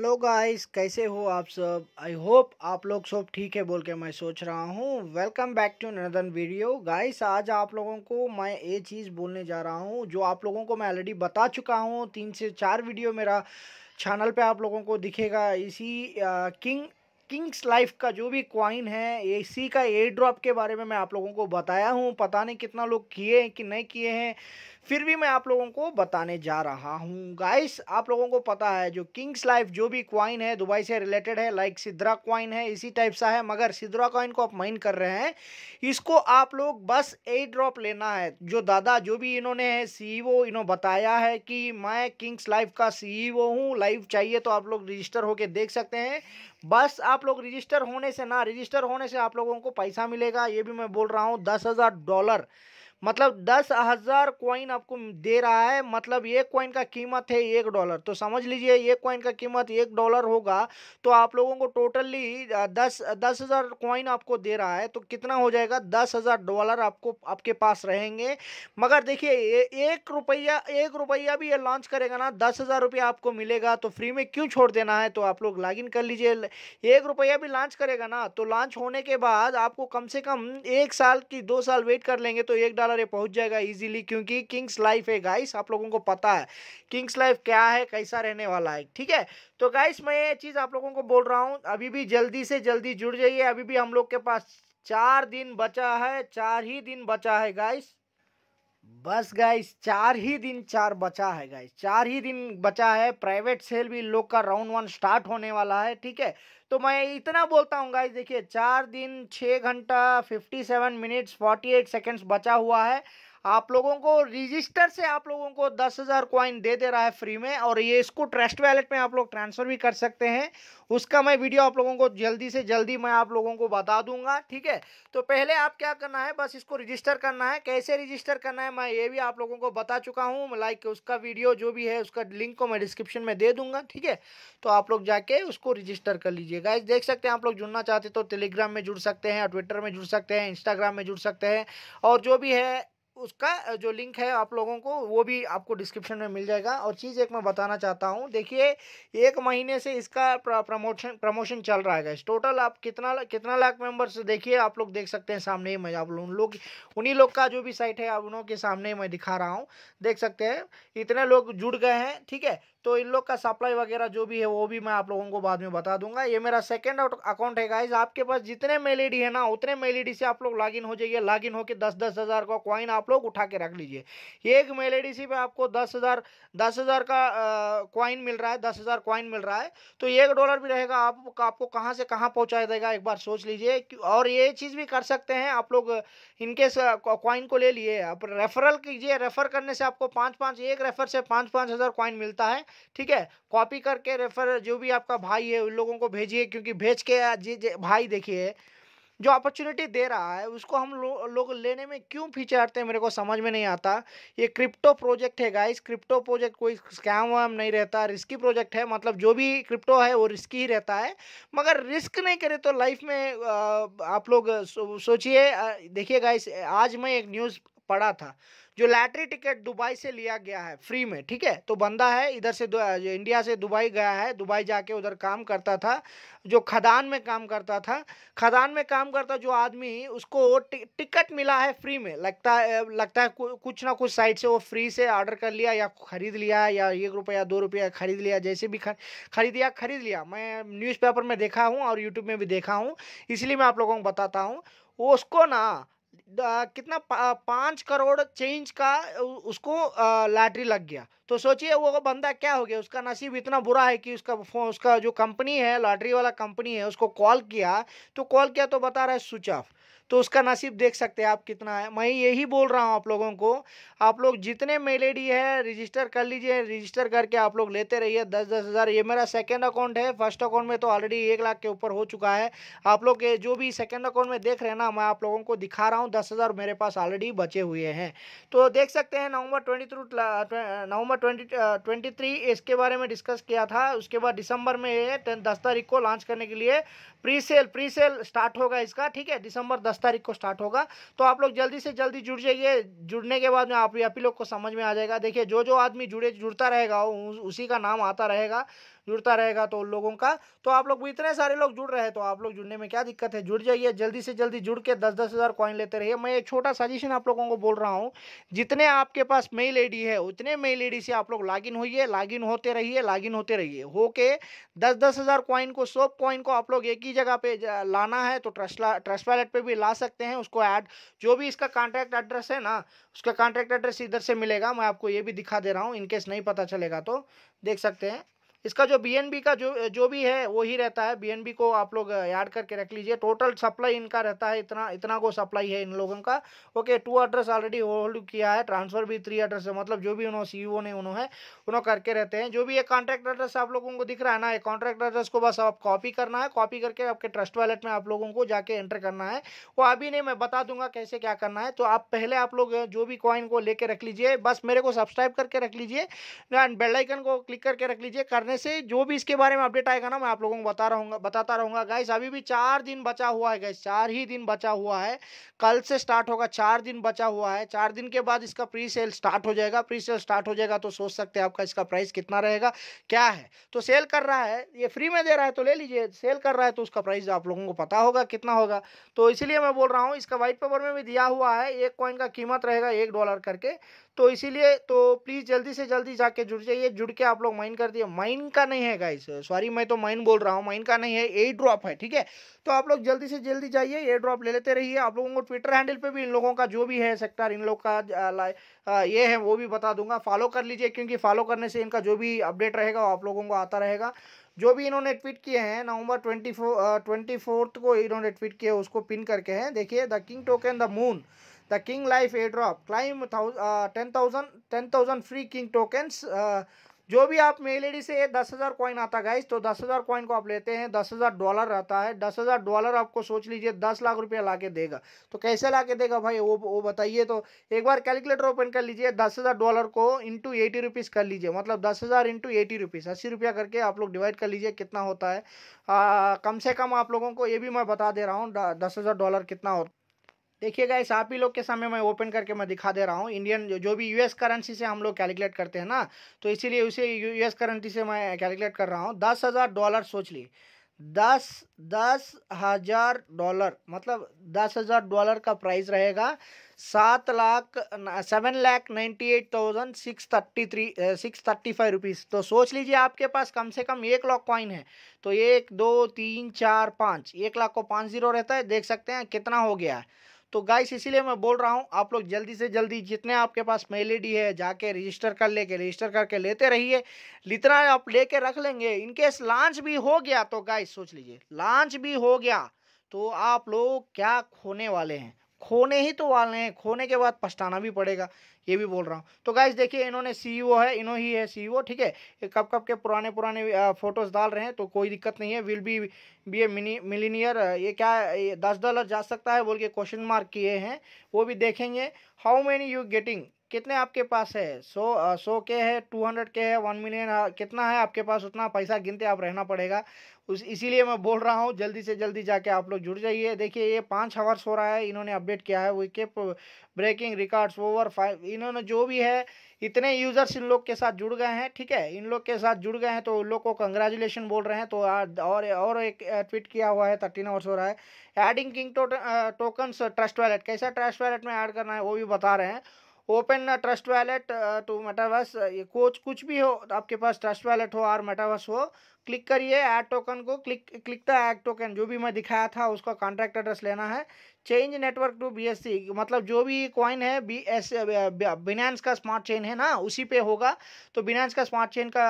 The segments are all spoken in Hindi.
हेलो गाइस कैसे हो आप सब आई होप आप लोग सब ठीक है बोल के मैं सोच रहा हूँ welcome back to another video guys आज आप लोगों को मैं ये चीज़ बोलने जा रहा हूँ जो आप लोगों को मैं ऑलरेडी बता चुका हूँ तीन से चार वीडियो मेरा चैनल पे आप लोगों को दिखेगा इसी आ, किंग किंग्स लाइफ का जो भी क्वाइन है इसी का एयर ड्रॉप के बारे में मैं आप लोगों को बताया हूँ पता नहीं कितना लोग किए हैं कि नहीं किए हैं फिर भी मैं आप लोगों को बताने जा रहा हूँ गाइस आप लोगों को पता है जो किंग्स लाइफ जो भी क्वाइन है दुबई से रिलेटेड है लाइक सिद्रा क्वाइन है इसी टाइप सा है मगर सिद्रा क्वाइन को आप माइन कर रहे हैं इसको आप लोग बस ए ड्रॉप लेना है जो दादा जो भी इन्होंने है सी e इन्होंने बताया है कि मैं किंग्स लाइफ का सी ई e हूँ लाइव चाहिए तो आप लोग रजिस्टर होकर देख सकते हैं बस आप लोग रजिस्टर होने से ना रजिस्टर होने से आप लोगों को पैसा मिलेगा ये भी मैं बोल रहा हूँ दस हज़ार डॉलर मतलब दस हज़ार कॉइन आपको दे रहा है मतलब एक कॉइन का कीमत है एक डॉलर तो समझ लीजिए एक कॉइन का कीमत एक डॉलर होगा तो आप लोगों को टोटली दस दस हज़ार कॉइन आपको दे रहा है तो कितना हो जाएगा दस हज़ार डॉलर आपको आपके पास रहेंगे मगर देखिए एक रुपया एक रुपया भी ये लॉन्च करेगा ना दस हज़ार रुपया आपको मिलेगा तो फ्री में क्यों छोड़ देना है तो आप लोग लॉगिन कर लीजिए एक रुपया भी लॉन्च करेगा ना तो लॉन्च होने के बाद आपको कम से कम एक साल की दो साल वेट कर लेंगे तो एक डॉलर डॉलर पहुंच जाएगा इजीली क्योंकि किंग्स लाइफ है गाइस आप लोगों को पता है किंग्स लाइफ क्या है कैसा रहने वाला है ठीक है तो गाइस मैं ये चीज़ आप लोगों को बोल रहा हूँ अभी भी जल्दी से जल्दी जुड़ जाइए अभी भी हम लोग के पास चार दिन बचा है चार ही दिन बचा है गाइस बस गाइस चार ही दिन चार बचा है गाइस चार ही दिन बचा है प्राइवेट सेल भी लोग का राउंड वन स्टार्ट होने वाला है ठीक है तो मैं इतना बोलता हूँ गाइस देखिए चार दिन छः घंटा fifty seven minutes forty eight seconds बचा हुआ है आप लोगों को रजिस्टर से आप लोगों को दस हज़ार कॉइन दे दे रहा है फ्री में और ये इसको ट्रस्ट वैलेट में आप लोग ट्रांसफ़र भी कर सकते हैं उसका मैं वीडियो आप लोगों को जल्दी से जल्दी मैं आप लोगों को बता दूंगा ठीक है तो पहले आप क्या करना है बस इसको रजिस्टर करना है कैसे रजिस्टर करना है मैं ये भी आप लोगों को बता चुका हूँ लाइक उसका वीडियो जो भी है उसका लिंक को मैं डिस्क्रिप्शन में दे दूंगा ठीक है तो आप लोग जाके उसको रजिस्टर कर लीजिएगा देख सकते हैं आप लोग जुड़ना चाहते तो टेलीग्राम में जुड़ सकते हैं ट्विटर में जुड़ सकते हैं इंस्टाग्राम में जुड़ सकते हैं और जो भी है उसका जो लिंक है आप लोगों को वो भी आपको डिस्क्रिप्शन में मिल जाएगा और चीज़ एक मैं बताना चाहता हूँ देखिए एक महीने से इसका प्रमोशन प्रमोशन चल रहा है इस टोटल आप कितना कितना लाख मेंबर्स देखिए आप लोग देख सकते हैं सामने ही मैं आप लोग उन लोग उन्हीं लोग का जो भी साइट है आप उनके सामने सामने मैं दिखा रहा हूँ देख सकते हैं इतने लोग जुड़ गए हैं ठीक है तो इन लोग का सप्लाई वगैरह जो भी है वो भी मैं आप लोगों को बाद में बता दूंगा ये मेरा सेकेंड अकाउंट है गाइज आपके पास जितने मेल आई है ना उतने मेल आई से आप लोग लॉगिन हो जाइए लॉगिन होकर दस दस हज़ार का कॉइन आप लोग उठा के रख लीजिए एक मेल आई सी आपको दस हज़ार दस हज़ार का कॉइन मिल रहा है दस हज़ार कॉइन मिल रहा है तो एक डॉलर भी रहेगा आप आपको कहाँ से कहाँ पहुँचा देगा एक बार सोच लीजिए और ये चीज़ भी कर सकते हैं आप लोग इनके कॉइन को ले लिए आप रेफरल कीजिए रेफर करने से आपको पाँच पाँच एक रेफर से पाँच पाँच हज़ार कॉइन मिलता है ठीक है कॉपी करके रेफर जो भी आपका भाई है उन लोगों को भेजिए क्योंकि भेज के जी, भाई देखिए जो अपॉर्चुनिटी दे रहा है उसको हम लो, लोग लेने में क्यों फीचे हटते हैं मेरे को समझ में नहीं आता ये क्रिप्टो प्रोजेक्ट है गाइस क्रिप्टो प्रोजेक्ट कोई स्कैम वैम नहीं रहता रिस्की प्रोजेक्ट है मतलब जो भी क्रिप्टो है वो रिस्की ही रहता है मगर रिस्क नहीं करे तो लाइफ में आप लोग सोचिए देखिए गाइस आज मैं एक न्यूज़ पड़ा था जो लैटरी टिकट दुबई से लिया गया है फ्री में ठीक है तो बंदा है इधर से इंडिया से दुबई गया है दुबई जाके उधर काम करता था जो खदान में काम करता था खदान में काम करता जो आदमी उसको टिकट मिला है फ्री में लगता है लगता है कुछ ना कुछ साइड से वो फ्री से ऑर्डर कर लिया या ख़रीद लिया या एक रुपया दो रुपया ख़रीद लिया जैसे भी खरीद लिया ख़रीद लिया मैं न्यूज़पेपर में देखा हूँ और यूट्यूब में भी देखा हूँ इसलिए मैं आप लोगों को बताता हूँ उसको ना कितना पाँच करोड़ चेंज का उसको लॉटरी लग गया तो सोचिए वो बंदा क्या हो गया उसका नसीब इतना बुरा है कि उसका फोन उसका जो कंपनी है लॉटरी वाला कंपनी है उसको कॉल किया तो कॉल किया तो बता रहा है स्विच ऑफ तो उसका नसीब देख सकते हैं आप कितना है मैं यही बोल रहा हूँ आप लोगों को आप लोग जितने मेल आई है रजिस्टर कर लीजिए रजिस्टर करके आप लोग लेते रहिए दस दस हज़ार ये मेरा सेकेंड अकाउंट है फर्स्ट अकाउंट में तो ऑलरेडी एक लाख के ऊपर हो चुका है आप लोग जो भी सेकेंड अकाउंट में देख रहे हैं ना मैं आप लोगों को दिखा रहा हूँ दस हज़ार मेरे पास ऑलरेडी बचे हुए हैं तो देख सकते हैं November twenty through November twenty twenty three इसके बारे में डिस्कस किया था उसके बाद दिसंबर में दस तारीख को लॉन्च करने के लिए pre sale pre sale start होगा इसका ठीक है दिसंबर दस तारीख को स्टार्ट होगा तो आप लोग जल्दी से जल्दी जुड़ जाइए जुड़ने के बाद में आप आप ही लोग को समझ में आ जाएगा देखिए जो जो आदमी जुड़े जुड़ता रहेगा उसी का नाम आता रहेगा जुड़ता रहेगा तो उन लोगों का तो आप लोग भी इतने सारे लोग जुड़ रहे हैं तो आप लोग जुड़ने में क्या दिक्कत है जुड़ जाइए जल्दी से जल्दी जुड़ के दस दस हज़ार कॉइन लेते रहिए मैं एक छोटा सजेशन आप लोगों को बोल रहा हूँ जितने आपके पास मेल आई है उतने मेल आई से आप लोग लॉगिन होइए लॉगिन होते रहिए लॉगिन होते रहिए होके दस दस हज़ार कॉइन को सोप कॉइन को आप लोग एक ही जगह पर लाना है तो ट्रस्ट ट्रस्ट वैलेट पर भी ला सकते हैं उसको ऐड जो भी इसका कॉन्टैक्ट एड्रेस है ना उसका कॉन्टैक्ट एड्रेस इधर से मिलेगा मैं आपको ये भी दिखा दे रहा हूँ इनकेस नहीं पता चलेगा तो देख सकते हैं इसका जो बी का जो जो भी है वो ही रहता है बी को आप लोग याद करके रख लीजिए टोटल सप्लाई इनका रहता है इतना इतना को सप्लाई है इन लोगों का okay two address already hold किया है ट्रांसफर भी थ्री एड्रेस है मतलब जो भी उन्होंने सी e ने उन्होंने उन्होंने करके रहते हैं जो भी ये कॉन्ट्रैक्ट एड्रेस आप लोगों को दिख रहा है ना ये कॉन्ट्रैक्ट एड्रेस को बस आप कॉपी करना है कॉपी करके आपके ट्रस्ट वॉलेट में आप लोगों को जाके एंटर करना है वो अभी नहीं मैं बता दूंगा कैसे क्या करना है तो आप पहले आप लोग जो भी कॉइन को लेकर रख लीजिए बस मेरे को सब्सक्राइब करके रख लीजिए एंड बेलाइकन को क्लिक करके रख लीजिए करने करने से जो भी इसके बारे में अपडेट आएगा ना मैं आप लोगों को बता रहूँगा बताता रहूँगा गाइस अभी भी चार दिन बचा हुआ है गाइस चार ही दिन बचा हुआ है कल से स्टार्ट होगा चार दिन बचा हुआ है चार दिन के बाद इसका प्री सेल स्टार्ट हो जाएगा प्री सेल स्टार्ट हो जाएगा तो सोच सकते हैं आपका इसका प्राइस कितना रहेगा क्या है तो सेल कर रहा है ये फ्री में दे रहा है तो ले लीजिए सेल कर रहा है तो उसका प्राइस आप लोगों को पता होगा कितना होगा तो इसीलिए मैं बोल रहा हूँ इसका वाइट पेपर में भी दिया हुआ है एक कॉइन का कीमत रहेगा एक डॉलर करके तो इसीलिए तो प्लीज़ जल्दी से जल्दी जाके जुड़ जाइए जुड़ के आप लोग माइन कर दिए माइन माइन का नहीं है गाइस सॉरी मैं तो माइन बोल रहा हूँ माइन का नहीं है ए ड्रॉप है ठीक है तो आप लोग जल्दी से जल्दी जाइए ए ड्रॉप ले लेते रहिए आप लोगों को ट्विटर हैंडल पे भी इन लोगों का जो भी है सेक्टर इन लोग का आ, ये है वो भी बता दूंगा फॉलो कर लीजिए क्योंकि फॉलो करने से इनका जो भी अपडेट रहेगा वो आप लोगों को आता रहेगा जो भी इन्होंने ट्वीट किए हैं नवंबर ट्वेंटी ट्वेंटी फोर्थ को इन्होंने ट्वीट किया उसको पिन करके हैं देखिए the king token the moon the king life airdrop claim ten thousand ten thousand free king tokens जो भी आप मेल आई से दस हज़ार कॉइन आता गाइस तो दस हज़ार कॉइन को आप लेते हैं दस हज़ार डॉलर रहता है दस हज़ार डॉलर आपको सोच लीजिए दस लाख रुपया ला के देगा तो कैसे ला के देगा भाई वो वो बताइए तो एक बार कैलकुलेटर ओपन कर लीजिए दस हज़ार डॉलर को इंटू एटी रुपीज़ कर लीजिए मतलब दस हज़ार इंटू एटी रुपीज़ अस्सी रुपया करके आप लोग डिवाइड कर लीजिए कितना होता है आ, कम से कम आप लोगों को ये भी मैं बता दे रहा हूँ दस हज़ार डॉलर कितना होता देखिएगा इस आप ही लोग के सामने मैं ओपन करके मैं दिखा दे रहा हूँ इंडियन जो भी यूएस करेंसी से हम लोग कैलकुलेट करते हैं ना तो इसीलिए उसे यूएस करेंसी से मैं कैलकुलेट कर रहा हूँ दस हज़ार डॉलर सोच ली दस दस हज़ार डॉलर मतलब दस हज़ार डॉलर का प्राइस रहेगा सात lakh seven lakh ninety eight thousand six thirty three six thirty five rupees तो सोच लीजिए आपके पास कम से कम एक लाख कॉइन है तो एक दो तीन चार पाँच एक लाख को पाँच जीरो रहता है देख सकते हैं कितना हो गया है तो गाइस इसीलिए मैं बोल रहा हूँ आप लोग जल्दी से जल्दी जितने आपके पास मेल आई है जाके रजिस्टर कर लेके रजिस्टर करके लेते रहिए जितना आप लेके रख लेंगे इनकेस लॉन्च भी हो गया तो गाइस सोच लीजिए लॉन्च भी हो गया तो आप लोग क्या खोने वाले हैं खोने ही तो वाले हैं खोने के बाद पछताना भी पड़ेगा ये भी बोल रहा हूँ तो गाइज देखिए इन्होंने सीईओ e है इन्हों ही है सीईओ e ठीक है कब कब के पुराने पुराने फोटोज़ डाल रहे हैं तो कोई दिक्कत नहीं है will be be a millionaire ये क्या ये दस डॉलर जा सकता है बोल के क्वेश्चन मार्क किए हैं वो भी देखेंगे हाउ मैनी यू गेटिंग कितने आपके पास है सो सौ के है टू हंड्रेड के है वन मिलियन कितना है आपके पास उतना पैसा गिनते आप रहना पड़ेगा उस इसीलिए मैं बोल रहा हूँ जल्दी से जल्दी जाके आप लोग जुड़ जाइए देखिए ये पाँच हावर्स हो रहा है इन्होंने अपडेट किया है keep breaking records over five इन्होंने जो भी है इतने यूज़र्स इन लोग के साथ जुड़ गए हैं ठीक है इन लोग के साथ जुड़ गए हैं तो उन लोग को कंग्रेचुलेशन बोल रहे हैं तो और और एक ट्वीट किया हुआ है थर्टीन आवर्स हो रहा है adding king tokens trust wallet कैसा ट्रस्ट वैलेट में ऐड करना है वो भी बता रहे हैं open trust wallet to metaverse कोच कुछ भी हो आपके पास ट्रस्ट वैलेट हो और मेटावर्स हो क्लिक करिए ऐड टोकन को क्लिक क्लिक था ऐड टोकन जो भी मैं दिखाया था उसका कॉन्ट्रैक्ट एड्रेस लेना है चेंज नेटवर्क टू बीएससी मतलब जो भी कॉइन है बी एस बिनेंस का स्मार्ट चेन है ना उसी पे होगा तो बिनांस का स्मार्ट चेन का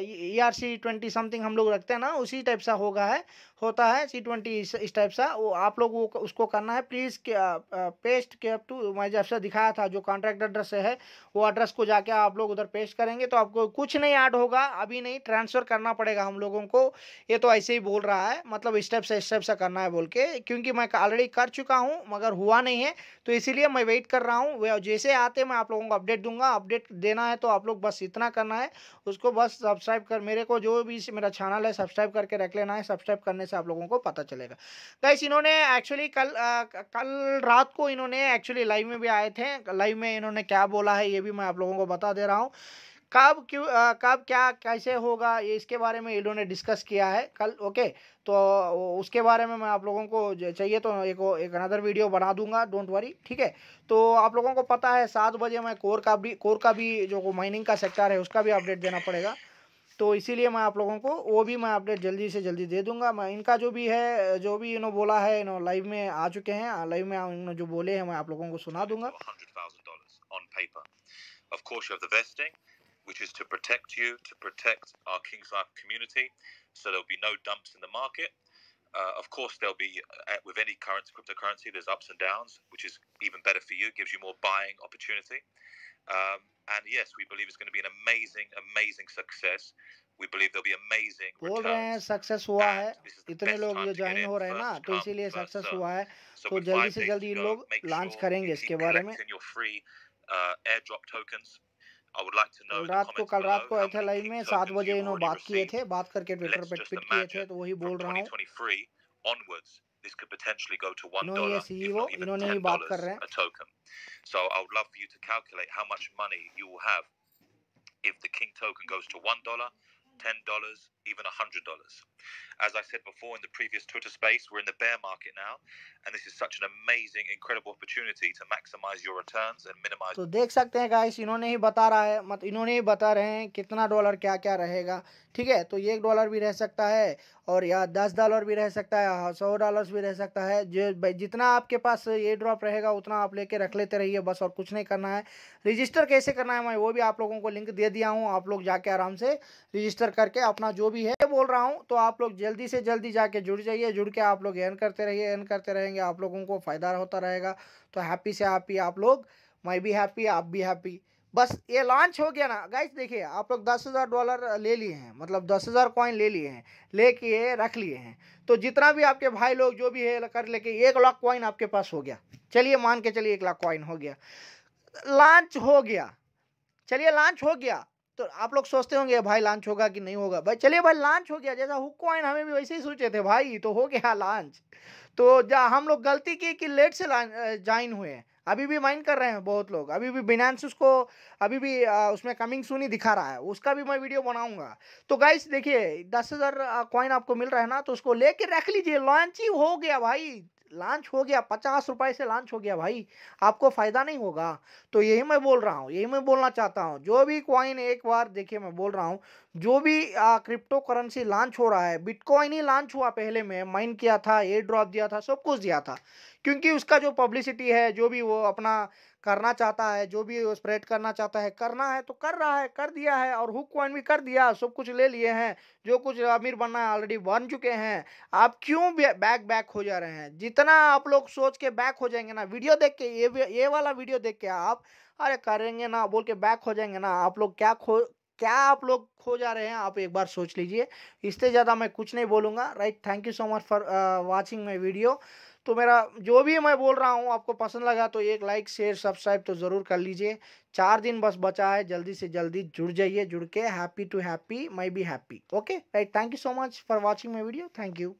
E R C twenty something हम लोग रखते हैं ना उसी टाइप सा होगा है होता है सी ट्वेंटी इस टाइप सा वो आप लोग वो उसको करना है प्लीज़ पेस्ट के अप टू मैं जब से दिखाया था जो कॉन्ट्रैक्ट एड्रेस है वो एड्रेस को जाके आप लोग उधर पेस्ट करेंगे तो आपको कुछ नहीं ऐड होगा अभी नहीं ट्रांसफ़र करना पड़ेगा हम लोगों को ये तो ऐसे ही बोल रहा है मतलब स्टेप से स्टेप से करना है बोल के क्योंकि मैं ऑलरेडी कर चुका हूँ मगर हुआ नहीं है तो इसीलिए मैं वेट कर रहा हूँ जैसे आते मैं आप लोगों को अपडेट दूंगा अपडेट देना है तो आप लोग बस इतना करना है उसको बस सब्सक्राइब कर मेरे को जो भी मेरा चैनल है सब्सक्राइब करके रख लेना है सब्सक्राइब करने से आप लोगों को पता चलेगा गैस इन्होंने एक्चुअली कल कल रात को इन्होंने एक्चुअली लाइव में भी आए थे लाइव में इन्होंने क्या बोला है ये भी मैं आप लोगों को बता दे रहा हूँ कब क्यों कब क्या कैसे होगा ये इसके बारे में इन्होंने डिस्कस किया है कल ओके तो उसके बारे में मैं आप लोगों को चाहिए तो एक एक अनदर वीडियो बना दूंगा डोंट वरी ठीक है तो आप लोगों को पता है सात बजे मैं कोर का भी कोर का भी जो माइनिंग का सेक्टर है उसका भी अपडेट देना पड़ेगा तो इसीलिए मैं आप लोगों को वो भी मैं अपडेट जल्दी से जल्दी दे दूंगा मैं इनका जो भी है जो भी इन्होंने बोला है इन्होंने लाइव में आ चुके हैं लाइव में इन्होंने जो बोले हैं मैं आप लोगों को सुना दूंगा Of course, you have the vesting. which is to protect you, to protect our King's community. So there'll be no dumps in the market. Uh, of course, there'll be uh, with any current cryptocurrency, there's ups and downs, which is even better for you, gives you more buying opportunity. Um, and yes, we believe it's going to be an amazing, amazing success. We believe there'll be amazing. बोल रहे हैं सक्सेस हुआ है इतने लोग जो ज्वाइन हो रहे हैं ना तो इसीलिए सक्सेस हुआ है तो जल्दी से जल्दी इन लोग लॉन्च करेंगे इसके बारे में रात को कल रात को एथ में सात बजे इन्होंने बात किए थे बात करके ट्विटर पर ट्वीट किए थे तो वही बोल रहा हूँ This could potentially go to one dollar, yes, if not even ten dollars a token. So I would love for you to calculate how much money you will have if the king token goes to one dollar, ten dollars, even $100. As I said before in the previous Twitter space, we're in the bear market now, and this is such an amazing, incredible opportunity to maximize your returns and minimize. तो देख सकते हैं गाइस इन्होंने ही बता रहा है मत इन्होंने ही बता रहे हैं कितना डॉलर क्या क्या रहेगा ठीक है तो एक डॉलर भी रह सकता है और या दस डॉलर भी रह सकता है सौ डॉलर भी रह सकता है जो जितना आपके पास ये ड्रॉप रहेगा उतना आप लेके रख लेते रहिए बस और कुछ नहीं करना है रजिस्टर कैसे करना है मैं वो भी आप लोगों को लिंक दे दिया हूँ आप लोग जाके आराम से रजिस्टर करके अपना जो भी है बोल रहा हूँ तो आप लोग जल्दी से जल्दी जाके जुड़ जाइए जुड़ के आप लोग एन करते रहिए एन करते रहेंगे आप लोगों को फ़ायदा होता रहेगा तो हैप्पी से हैप्पी आप लोग मैं भी हैप्पी आप भी हैप्पी बस ये लॉन्च हो गया ना गाइस देखिए आप लोग दस हज़ार डॉलर ले लिए हैं मतलब दस हज़ार कॉइन ले लिए हैं लेके रख लिए हैं तो जितना भी आपके भाई लोग जो भी है कर लेके एक लाख कॉइन आपके पास हो गया चलिए मान के चलिए एक लाख कॉइन हो गया लॉन्च हो गया चलिए लॉन्च हो गया तो आप लोग सोचते होंगे भाई लॉन्च होगा कि नहीं होगा भाई चलिए भाई लॉन्च हो गया जैसा हुक कॉइन हमें भी वैसे ही सोचे थे भाई तो हो गया लॉन्च तो जा हम लोग गलती की कि लेट से ज्वाइन हुए हैं अभी भी माइंड कर रहे हैं बहुत लोग अभी भी बिनास उसको अभी भी आ, उसमें कमिंग सुन ही दिखा रहा है उसका भी मैं वीडियो बनाऊंगा तो गाइस देखिए दस हज़ार कॉइन आपको मिल रहा है ना तो उसको लेके रख लीजिए लॉन्च ही हो गया भाई लॉन्च हो गया पचास रुपए से लॉन्च हो गया भाई आपको फ़ायदा नहीं होगा तो यही मैं बोल रहा हूँ यही मैं बोलना चाहता हूँ जो भी क्वाइन एक बार देखिए मैं बोल रहा हूँ जो भी क्रिप्टो करेंसी लॉन्च हो रहा है बिटकॉइन ही लॉन्च हुआ पहले में माइन किया था एयर ड्रॉप दिया था सब कुछ दिया था क्योंकि उसका जो पब्लिसिटी है जो भी वो अपना करना चाहता है जो भी स्प्रेड करना चाहता है करना है तो कर रहा है कर दिया है और हुक कॉइन भी कर दिया सब कुछ ले लिए हैं जो कुछ अमीर बनना है ऑलरेडी बन चुके हैं आप क्यों बैक बैक हो जा रहे हैं जितना आप लोग सोच के बैक हो जाएंगे ना वीडियो देख के ये ये वाला वीडियो देख के आप अरे करेंगे ना बोल के बैक हो जाएंगे ना आप लोग क्या खो क्या आप लोग खो जा रहे हैं आप एक बार सोच लीजिए इससे ज़्यादा मैं कुछ नहीं बोलूँगा right thank you so much for watching my video तो मेरा जो भी मैं बोल रहा हूँ आपको पसंद लगा तो एक लाइक शेयर सब्सक्राइब तो ज़रूर कर लीजिए चार दिन बस बचा है जल्दी से जल्दी जुड़ जाइए जुड़ के happy to happy may be happy okay right thank you so much for watching my video thank you